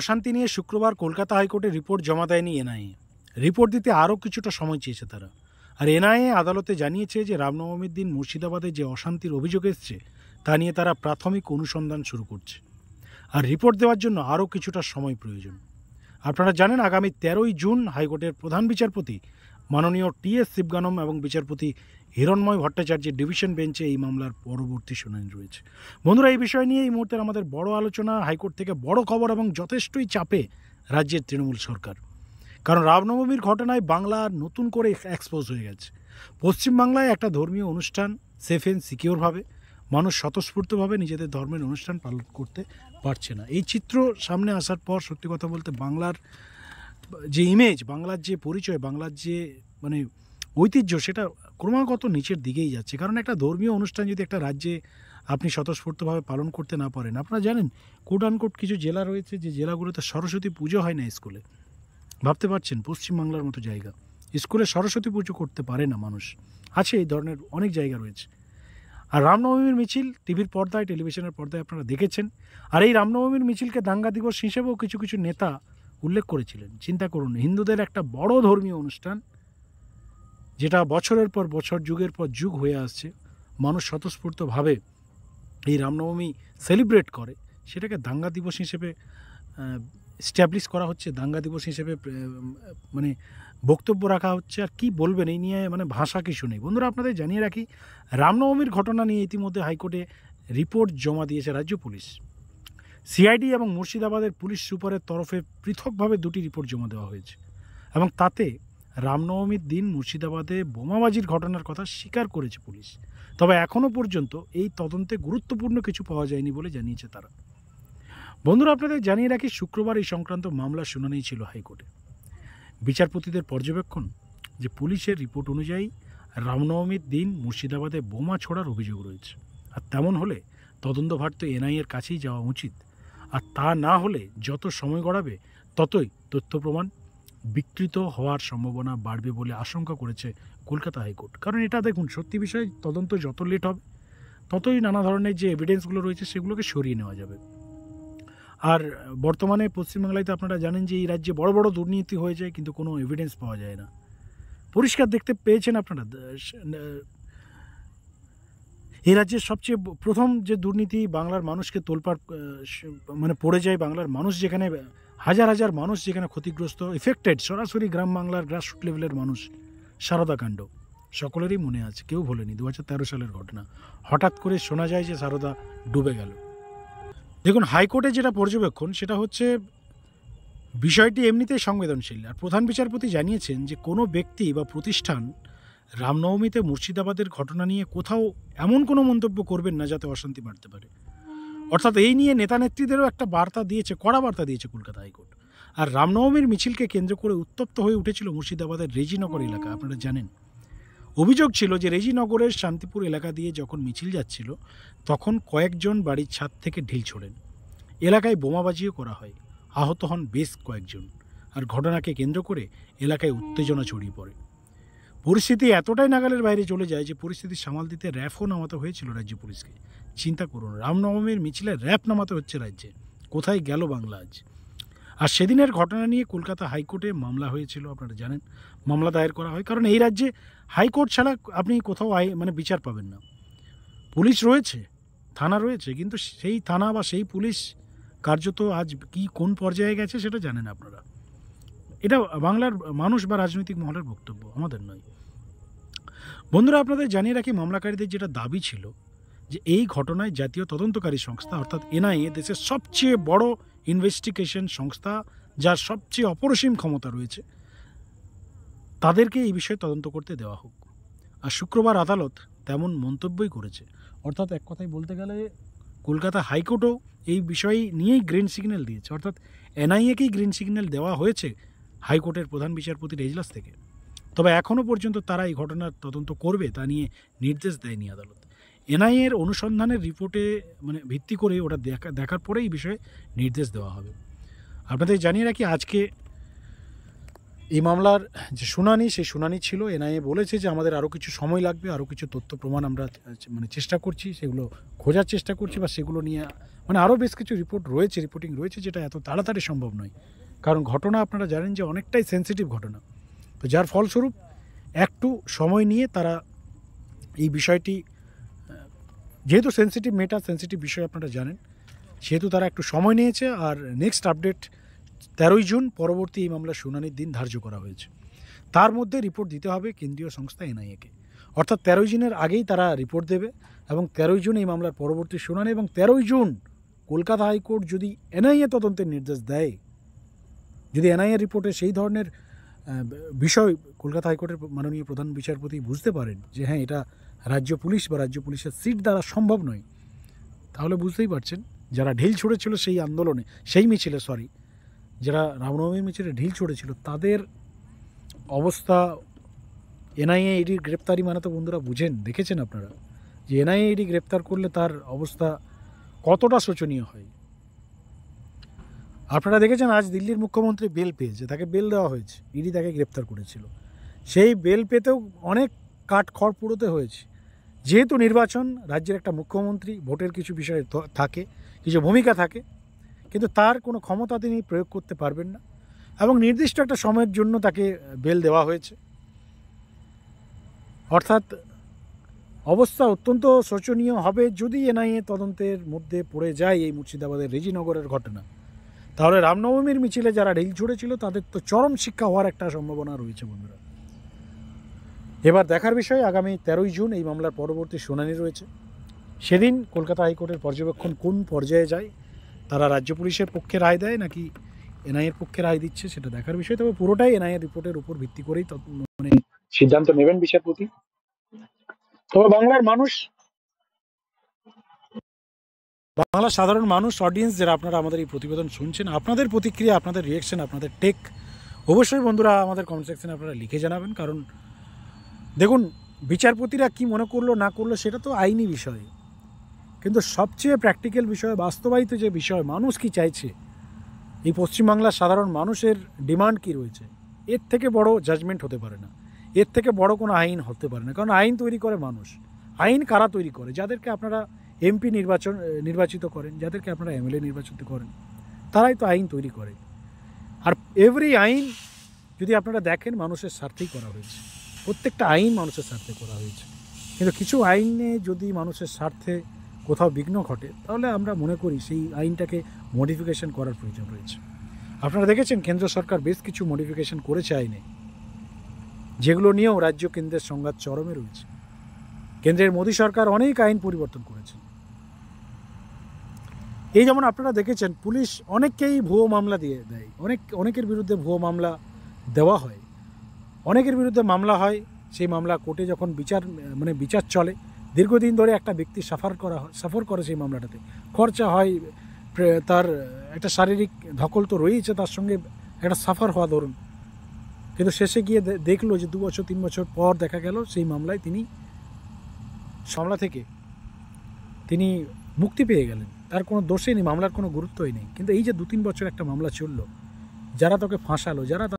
অশান্তি নিয়ে শুক্রবার কলকাতা হাইকোর্টে রিপোর্ট জমা দেয়নি এনআইএ রিপোর্ট দিতে আরও কিছুটা সময় চেয়েছে তারা আর এনআইএ আদালতে জানিয়েছে যে রামনবমীর দিন মুর্শিদাবাদে যে অশান্তির অভিযোগ এসছে তা নিয়ে তারা প্রাথমিক অনুসন্ধান শুরু করছে আর রিপোর্ট দেওয়ার জন্য আরও কিছুটা সময় প্রয়োজন আপনারা জানেন আগামী তেরোই জুন হাইকোর্টের প্রধান বিচারপতি মাননীয় টি এস শিবগানম এবং বিচারপতি হিরণময় ভট্টাচার্যের ডিভিশন বেঞ্চে এই মামলার পরবর্তী শুনানি রয়েছে বন্ধুরা এই বিষয় নিয়ে এই মুহূর্তে আমাদের বড় আলোচনা হাইকোর্ট থেকে বড় খবর এবং যথেষ্টই চাপে রাজ্যের তৃণমূল সরকার কারণ রামনবমীর ঘটনায় বাংলা নতুন করে এক্সপোজ হয়ে গেছে পশ্চিমবাংলায় একটা ধর্মীয় অনুষ্ঠান সেফ অ্যান্ড সিকিওরভাবে মানুষ স্বতঃস্ফূর্তভাবে নিজেদের ধর্মের অনুষ্ঠান পালন করতে পারছে না এই চিত্র সামনে আসার পর সত্যি কথা বলতে বাংলার যে ইমেজ বাংলার যে পরিচয় বাংলার যে মানে ঐতিহ্য সেটা ক্রমাগত নিচের দিকেই যাচ্ছে কারণ একটা ধর্মীয় অনুষ্ঠান যদি একটা রাজ্যে আপনি স্বতঃস্ফূর্তভাবে পালন করতে না পারেন আপনারা জানেন কোট আনকোট কিছু জেলা রয়েছে যে জেলাগুলোতে সরস্বতী পুজো হয় না স্কুলে ভাবতে পারছেন পশ্চিমবাংলার মতো জায়গা স্কুলে সরস্বতী পুজো করতে পারে না মানুষ আছে এই ধরনের অনেক জায়গা রয়েছে আর রামনবমীর মিছিল টিভির পর্দায় টেলিভিশনের পর্দায় আপনারা দেখেছেন আর এই রামনবমীর মিছিলকে দাঙ্গা দিবস হিসেবেও কিছু কিছু নেতা উল্লেখ করেছিলেন চিন্তা করুন হিন্দুদের একটা বড় ধর্মীয় অনুষ্ঠান যেটা বছরের পর বছর যুগের পর যুগ হয়ে আসছে মানুষ স্বতঃস্ফূর্তভাবে এই রামনবমী সেলিব্রেট করে সেটাকে দাঙ্গা দিবস হিসেবে স্ট্যাবলিশ করা হচ্ছে দাঙ্গা দিবস হিসেবে মানে বক্তব্য রাখা হচ্ছে আর কি বলবেন এই নিয়ে মানে ভাষা কিছু নেই বন্ধুরা আপনাদের জানিয়ে রাখি রামনবমীর ঘটনা নিয়ে ইতিমধ্যে হাইকোর্টে রিপোর্ট জমা দিয়েছে রাজ্য পুলিশ সিআইডি এবং মুর্শিদাবাদের পুলিশ সুপারের তরফে পৃথকভাবে দুটি রিপোর্ট জমা দেওয়া হয়েছে এবং তাতে রামনবমীর দিন মুর্শিদাবাদে বোমাবাজির ঘটনার কথা স্বীকার করেছে পুলিশ তবে এখনও পর্যন্ত এই তদন্তে গুরুত্বপূর্ণ কিছু পাওয়া যায়নি বলে জানিয়েছে তারা বন্ধুরা আপনাদের জানিয়ে রাখি শুক্রবার এই সংক্রান্ত মামলার শুনানি ছিল হাইকোর্টে বিচারপতিদের পর্যবেক্ষণ যে পুলিশের রিপোর্ট অনুযায়ী রামনবমীর দিন মুর্শিদাবাদে বোমা ছোড়ার অভিযোগ রয়েছে আর তেমন হলে তদন্তভার তো এনআইএর কাছেই যাওয়া উচিত আর তা না হলে যত সময় গড়াবে ততই তথ্য প্রমাণ বিকৃত হওয়ার সম্ভাবনা বাড়বে বলে আশঙ্কা করেছে কলকাতা হাইকোর্ট কারণ এটা দেখুন সত্যি বিষয়ে তদন্ত যত লেট হবে ততই নানা ধরনের যে এভিডেন্সগুলো রয়েছে সেগুলোকে সরিয়ে নেওয়া যাবে আর বর্তমানে পশ্চিমবাংলায় তো আপনারা জানেন যে এই রাজ্যে বড় বড় দুর্নীতি হয়ে যায় কিন্তু কোনো এভিডেন্স পাওয়া যায় না পরিষ্কার দেখতে পেয়েছেন আপনারা এই রাজ্যের সবচেয়ে প্রথম যে দুর্নীতি বাংলার মানুষকে তোলপাড় মানে পড়ে যায় বাংলার মানুষ যেখানে হাজার হাজার মানুষ যেখানে ক্ষতিগ্রস্ত এফেক্টেড সরাসরি গ্রাম বাংলার গ্রাসরুট লেভেলের মানুষ সারদা কাণ্ড সকলেরই মনে আছে কেউ ভোলেনি দু হাজার সালের ঘটনা হঠাৎ করে শোনা যায় যে সারদা ডুবে গেল দেখুন হাইকোর্টে যেটা পর্যবেক্ষণ সেটা হচ্ছে বিষয়টি এমনিতেই সংবেদনশীল আর প্রধান বিচারপতি জানিয়েছেন যে কোনো ব্যক্তি বা প্রতিষ্ঠান রামনবমীতে মুর্শিদাবাদের ঘটনা নিয়ে কোথাও এমন কোনো মন্তব্য করবেন না যাতে অশান্তি বাড়তে পারে অর্থাৎ এই নিয়ে নেতা নেত্রীদেরও একটা বার্তা দিয়েছে কড়া বার্তা দিয়েছে কলকাতা হাইকোর্ট আর রামনবমীর মিছিলকে কেন্দ্র করে উত্তপ্ত হয়ে উঠেছিল মুর্শিদাবাদের রেজিনগর এলাকা আপনারা জানেন অভিযোগ ছিল যে রেজিনগরের শান্তিপুর এলাকা দিয়ে যখন মিছিল যাচ্ছিল তখন কয়েকজন বাড়ির ছাদ থেকে ঢিল ছোড়েন এলাকায় বোমাবাজিও করা হয় আহত হন বেশ কয়েকজন আর ঘটনাকে কেন্দ্র করে এলাকায় উত্তেজনা ছড়িয়ে পড়ে পরিস্থিতি এতটাই নাগালের বাইরে চলে যায় যে পরিস্থিতি সামাল দিতে র্যাফও নামাতে হয়েছিল রাজ্য পুলিশকে চিন্তা করুন রামনবমীর মিছিলে র্যাপ নামাতে হচ্ছে রাজ্যে কোথায় গেল বাংলা আজ আর সেদিনের ঘটনা নিয়ে কলকাতা হাইকোর্টে মামলা হয়েছিল আপনারা জানেন মামলা দায়ের করা হয় কারণ এই রাজ্যে হাইকোর্ট ছাড়া আপনি কোথাও মানে বিচার পাবেন না পুলিশ রয়েছে থানা রয়েছে কিন্তু সেই থানা বা সেই পুলিশ কার্যত আজ কি কোন পর্যায়ে গেছে সেটা জানেন আপনারা এটা বাংলার মানুষ বা রাজনৈতিক মহলের বক্তব্য আমাদের নয় বন্ধুরা আপনাদের জানিয়ে রাখি মামলাকারীদের যেটা দাবি ছিল যে এই ঘটনায় জাতীয় তদন্তকারী সংস্থা অর্থাৎ এনআইএ দেশের সবচেয়ে বড় ইনভেস্টিগেশন সংস্থা যার সবচেয়ে অপরসীম ক্ষমতা রয়েছে তাদেরকে এই বিষয়ে তদন্ত করতে দেওয়া হোক আর শুক্রবার আদালত তেমন মন্তব্যই করেছে অর্থাৎ এক কথায় বলতে গেলে কলকাতা হাইকোর্টও এই বিষয় নিয়েই গ্রিন সিগন্যাল দিয়েছে অর্থাৎ এনআইএকেই গ্রিন সিগন্যাল দেওয়া হয়েছে হাইকোর্টের প্রধান বিচারপতির এজলাস থেকে তবে এখনও পর্যন্ত তারা এই ঘটনার তদন্ত করবে তা নিয়ে নির্দেশ দেয়নি আদালত এনআইএর অনুসন্ধানের রিপোর্টে মানে ভিত্তি করে ওটা দেখা দেখার পরে এই বিষয়ে নির্দেশ দেওয়া হবে আপনাদের জানিয়ে রাখি আজকে এই মামলার যে শুনানি সেই শুনানি ছিল এনআইএ বলেছে যে আমাদের আরও কিছু সময় লাগবে আরও কিছু তথ্য প্রমাণ আমরা মানে চেষ্টা করছি সেগুলো খোঁজার চেষ্টা করছি বা সেগুলো নিয়ে মানে আরও বেশ কিছু রিপোর্ট রয়েছে রিপোর্টিং রয়েছে যেটা এত তাড়াতাড়ি সম্ভব নয় কারণ ঘটনা আপনারা জানেন যে অনেকটাই সেন্সিটিভ ঘটনা তো যার ফলস্বরূপ একটু সময় নিয়ে তারা এই বিষয়টি যেহেতু সেন্সিটিভ মেটা সেন্সিটিভ বিষয় আপনারা জানেন সেহেতু তারা একটু সময় নিয়েছে আর নেক্সট আপডেট তেরোই জুন পরবর্তী এই মামলার শুনানির দিন ধার্য করা হয়েছে তার মধ্যে রিপোর্ট দিতে হবে কেন্দ্রীয় সংস্থা এনআইএকে অর্থাৎ তেরোই জুনের আগেই তারা রিপোর্ট দেবে এবং তেরোই জুন এই মামলার পরবর্তী শুনানি এবং তেরোই জুন কলকাতা হাইকোর্ট যদি এনআইএ তদন্তের নির্দেশ দেয় যদি এনআইএ রিপোর্টে সেই ধরনের বিষয় কলকাতা হাইকোর্টের মাননীয় প্রধান বিচারপতি বুঝতে পারেন যে হ্যাঁ এটা রাজ্য পুলিশ বা রাজ্য পুলিশের সিট দ্বারা সম্ভব নয় তাহলে বুঝতেই পারছেন যারা ঢিল ছুঁড়েছিল সেই আন্দোলনে সেই মিছিলে সরি যারা রামনবমী মিছিলে ঢিল ছুড়েছিল তাদের অবস্থা এনআইএ ইডির গ্রেপ্তারি মানে তো বন্ধুরা বুঝেন দেখেছেন আপনারা যে এনআইএ ইডি গ্রেপ্তার করলে তার অবস্থা কতটা শোচনীয় হয় আপনারা দেখেছেন আজ দিল্লির মুখ্যমন্ত্রী বেল পেয়েছে তাকে বেল দেওয়া হয়েছে ইডি তাকে গ্রেপ্তার করেছিল সেই বেল পেতেও অনেক কাঠ খড় পুরোতে হয়েছে যেহেতু নির্বাচন রাজ্যের একটা মুখ্যমন্ত্রী ভোটের কিছু বিষয়ে থাকে কিছু ভূমিকা থাকে কিন্তু তার কোনো ক্ষমতা তিনি প্রয়োগ করতে পারবেন না এবং নির্দিষ্ট একটা সময়ের জন্য তাকে বেল দেওয়া হয়েছে অর্থাৎ অবস্থা অত্যন্ত শোচনীয় হবে যদি এনআইএ তদন্তের মধ্যে পড়ে যায় এই মুর্শিদাবাদের রেজিনগরের ঘটনা তাহলে রামনবমীর মিছিলে যারা রেল ছুড়েছিল তাদের তো চরম শিক্ষা হওয়ার একটা সম্ভাবনা রয়েছে বন্ধুরা এবার দেখার বিষয় আগামী তেরোই জুন এই মামলার পরবর্তী শুনানি রয়েছে সেদিন কলকাতা হাইকোর্টের পর্যবেক্ষণ কোন পর্যায়ে যায় তারা রাজ্য পুলিশের পক্ষে রায় দেয় নাকি এনআইয়ের পক্ষে রায় দিচ্ছে সেটা দেখার বিষয় তবে পুরোটাই এনআইয়ের রিপোর্টের উপর ভিত্তি করেই মানে সিদ্ধান্ত নেবেন বিচারপতি তবে বাংলার মানুষ বাংলার সাধারণ মানুষ অডিয়েন্স যারা আপনারা আমাদের এই প্রতিবেদন শুনছেন আপনাদের প্রতিক্রিয়া আপনাদের রিয়েকশন আপনাদের টেক অবশ্যই বন্ধুরা আমাদের কমেন্ট সেকশানে আপনারা লিখে জানাবেন কারণ দেখুন বিচারপতিরা কি মনে করলো না করলো সেটা তো আইনি বিষয় কিন্তু সবচেয়ে প্র্যাকটিক্যাল বিষয় বাস্তবায়িত যে বিষয় মানুষ কি চাইছে এই পশ্চিমবাংলার সাধারণ মানুষের ডিমান্ড কি রয়েছে এর থেকে বড় জাজমেন্ট হতে পারে না এর থেকে বড় কোনো আইন হতে পারে না কারণ আইন তৈরি করে মানুষ আইন কারা তৈরি করে যাদেরকে আপনারা এমপি নির্বাচন নির্বাচিত করেন যাদেরকে আপনারা এমএলএ নির্বাচিত করেন তারাই তো আইন তৈরি করে আর এভরি আইন যদি আপনারা দেখেন মানুষের স্বার্থেই করা হয়েছে প্রত্যেকটা আইন মানুষের স্বার্থে করা হয়েছে কিন্তু কিছু আইনে যদি মানুষের স্বার্থে কোথাও বিঘ্ন ঘটে তাহলে আমরা মনে করি সেই আইনটাকে মডিফিকেশন করার প্রয়োজন রয়েছে আপনারা দেখেছেন কেন্দ্র সরকার বেশ কিছু মডিফিকেশন করেছে আইনে যেগুলো নিয়েও রাজ্য কেন্দ্রের সংঘাত চরমে রয়েছে কেন্দ্রের মোদী সরকার অনেক আইন পরিবর্তন করেছে এই যেমন আপনারা দেখেছেন পুলিশ অনেককেই ভুয়ো মামলা দিয়ে দেয় অনেক অনেকের বিরুদ্ধে ভুয়ো মামলা দেওয়া হয় অনেকের বিরুদ্ধে মামলা হয় সেই মামলা কোর্টে যখন বিচার মানে বিচার চলে দীর্ঘদিন ধরে একটা ব্যক্তি সাফার করা হয় সাফার করে সেই মামলাটাতে খরচা হয় তার একটা শারীরিক ধকল তো রয়েছে তার সঙ্গে একটা সাফার হওয়া ধরুন কিন্তু শেষে গিয়ে দেখলো যে দু বছর তিন বছর পর দেখা গেল সেই মামলায় তিনি মামলা থেকে তিনি মুক্তি পেয়ে গেলেন তার কোনো দোষই নেই মামলার কোনো গুরুত্বই নেই কিন্তু এই যে দু তিন বছর একটা মামলা চললো যারা তোকে ফাঁসালো যারা